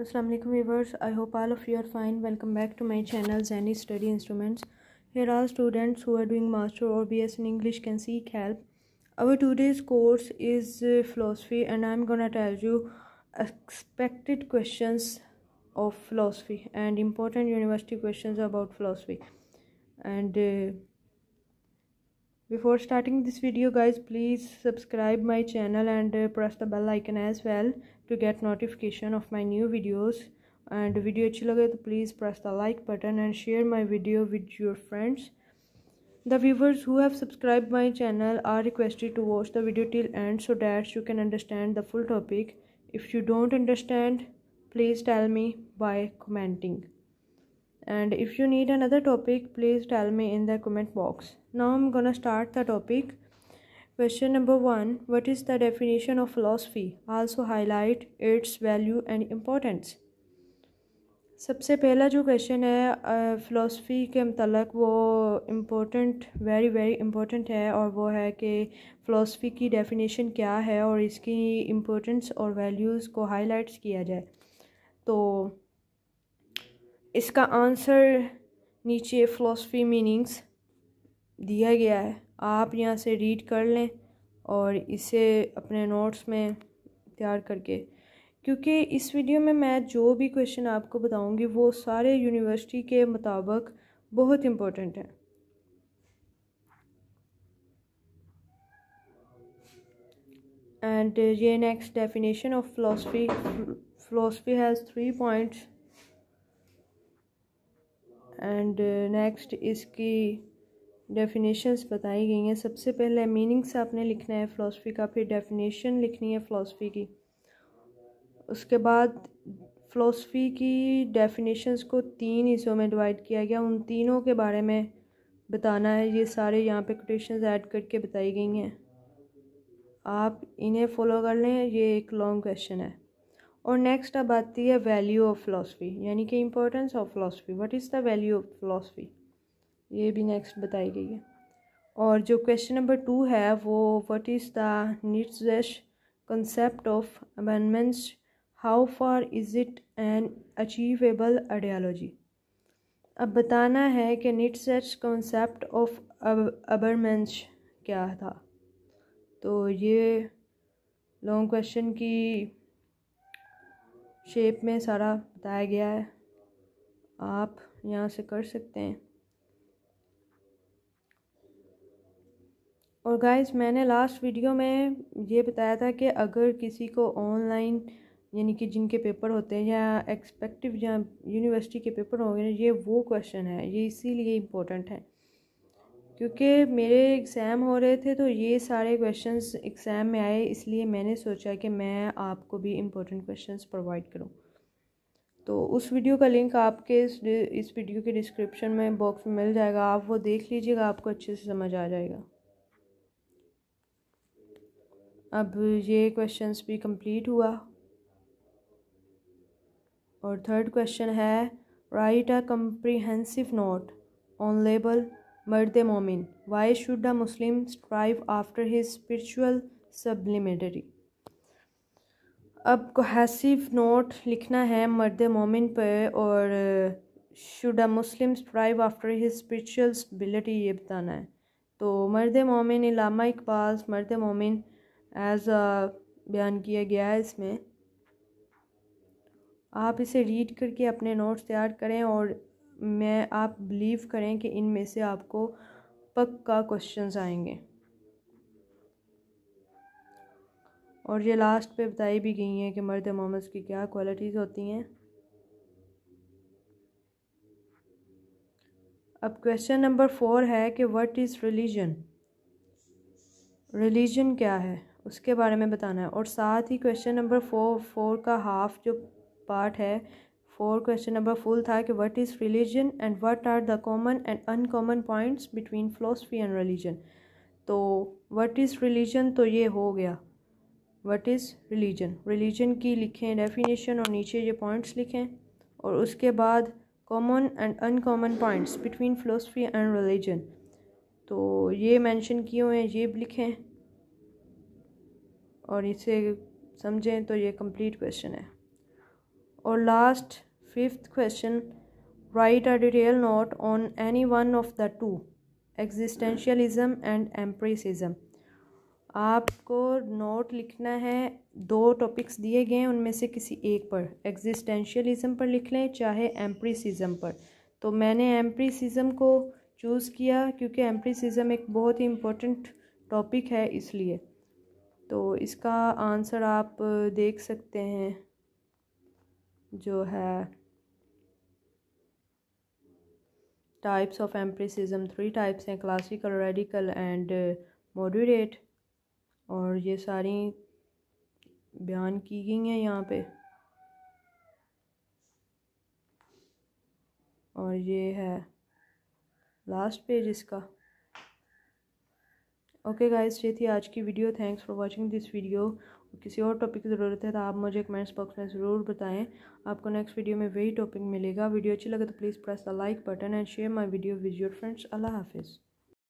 Assalamualaikum alaikum viewers I hope all of you are fine welcome back to my channel Zani study instruments here all students who are doing master or BS in English can seek help our today's course is uh, philosophy and I'm gonna tell you expected questions of philosophy and important university questions about philosophy and uh, before starting this video guys please subscribe my channel and uh, press the bell icon as well to get notification of my new videos and video अच्छी लगे to please press the like button and share my video with your friends. The viewers who have subscribed my channel are requested to watch the video till end so that you can understand the full topic. If you don't understand, please tell me by commenting. And if you need another topic, please tell me in the comment box. Now I'm gonna start the topic. Question number one What is the definition of philosophy? Also highlight its value and importance. सबसे पहला जो question है philosophy के मतलब वो important very very important है और वो है कि फ़िलासफ़ी की डेफिनेशन क्या है और इसकी इम्पोर्टेंस और वैल्यूज़ को हाईलाइट किया जाए तो इसका आंसर नीचे फ़िलासफ़ी मीनिंग्स दिया गया है आप यहाँ से रीड कर लें और इसे अपने नोट्स में तैयार करके क्योंकि इस वीडियो में मैं जो भी क्वेश्चन आपको बताऊंगी वो सारे यूनिवर्सिटी के मुताबिक बहुत इम्पोर्टेंट हैं एंड ये next definition of philosophy philosophy has three points and next इसकी डेफिनेशंस बताई गई हैं सबसे पहले मीनिंग्स आपने लिखना है फ़िलासफ़ी का फिर डेफिनेशन लिखनी है फ़िलासफ़ी की उसके बाद फ़िलासफ़ी की डेफिनेशंस को तीन हिस्सों में डिवाइड किया गया उन तीनों के बारे में बताना है ये सारे यहाँ पे कोटेशन ऐड करके बताई गई हैं आप इन्हें फॉलो कर लें ये एक लॉन्ग क्वेश्चन है और नेक्स्ट अब आती है वैल्यू ऑफ फ़िलासफ़ी यानी कि importance of philosophy what is the value of philosophy ये भी नेक्स्ट बताई गई है और जो क्वेश्चन नंबर टू है वो what is the needs concept of amendments how far is it an achievable ideology अब बताना है कि नीट सर्च कॉन्सेप्ट ऑफ अबरमेंस क्या था तो ये लॉन्ग क्वेश्चन की शेप में सारा बताया गया है आप यहाँ से कर सकते हैं और गाइस मैंने लास्ट वीडियो में ये बताया था कि अगर किसी को ऑनलाइन यानी कि जिनके पेपर होते हैं या एक्सपेक्टिव या यूनिवर्सिटी के पेपर होंगे ये वो क्वेश्चन है ये इसीलिए इम्पोर्टेंट है क्योंकि मेरे एग्ज़ाम हो रहे थे तो ये सारे क्वेश्चंस एग्ज़ाम में आए इसलिए मैंने सोचा कि मैं आपको भी इम्पोर्टेंट क्वेश्चंस प्रोवाइड करूं तो उस वीडियो का लिंक आपके इस इस वीडियो के डिस्क्रिप्शन में बॉक्स में मिल जाएगा आप वो देख लीजिएगा आपको अच्छे से समझ आ जाएगा अब ये क्वेश्चंस भी कंप्लीट हुआ और थर्ड क्वेश्चन है write a comprehensive note on label मर्द मोमिन why should a Muslim strive after his spiritual sublimatory अब कोहेसिव नोट लिखना है मर्द मोमिन पर और should a Muslim strive after his spiritual stability ये बताना है तो मर्द मोमिन इलामा इकबाल मर्द मोमिन एज बयान किया गया है इसमें आप इसे रीड करके अपने नोट्स तैयार करें और मैं आप बिलीव करें कि इनमें से आपको पक्का क्वेश्चंस आएंगे और ये लास्ट पे बताई भी गई हैं कि मर्द मोमस की क्या क्वालिटीज़ होती हैं अब क्वेश्चन नंबर फोर है कि व्हाट इज़ रिलीजन रिलीजन क्या है उसके बारे में बताना है और साथ ही क्वेश्चन नंबर फोर फोर का हाफ जो पार्ट है फोर क्वेश्चन नंबर फुल था कि what is religion and what are the common and uncommon points between philosophy and religion तो व्हाट इज़ रिलीजन तो ये हो गया व्हाट इज़ रिलीजन रिलीजन की लिखें डेफिनेशन और नीचे ये पॉइंट्स लिखें और उसके बाद common and uncommon points between philosophy and religion तो ये मैंशन किए हुए हैं ये लिखें और इसे समझें तो ये कंप्लीट क्वेश्चन है और last fifth question write a detail note on any one of the two existentialism and empiricism आपको नोट लिखना है दो टॉपिक्स दिए गए हैं उनमें से किसी एक पर एग्जिस्टेंशियलिज्म पर लिख लें चाहे एम्प्रेसिज़म पर तो मैंने एम्प्रेसिज़म को चूज़ किया क्योंकि एम्प्रेसिज़म एक बहुत ही इम्पोर्टेंट टॉपिक है इसलिए तो इसका आंसर आप देख सकते हैं जो है types of empiricism three types हैं क्लासिकल रेडिकल एंड मॉडरेट और ये सारी बयान की गई हैं यहाँ पे और ये है लास्ट पेज इसका ओके गाइस ये थी आज की video thanks for watching this video किसी और टॉपिक की ज़रूरत है तो आप मुझे कमेंट्स बॉक्स में ज़रूर बताएं आपको नेक्स्ट वीडियो में वही टॉपिक मिलेगा वीडियो अच्छी लगे तो please press the like button and share my video with your friends अल्लाह हाफिज़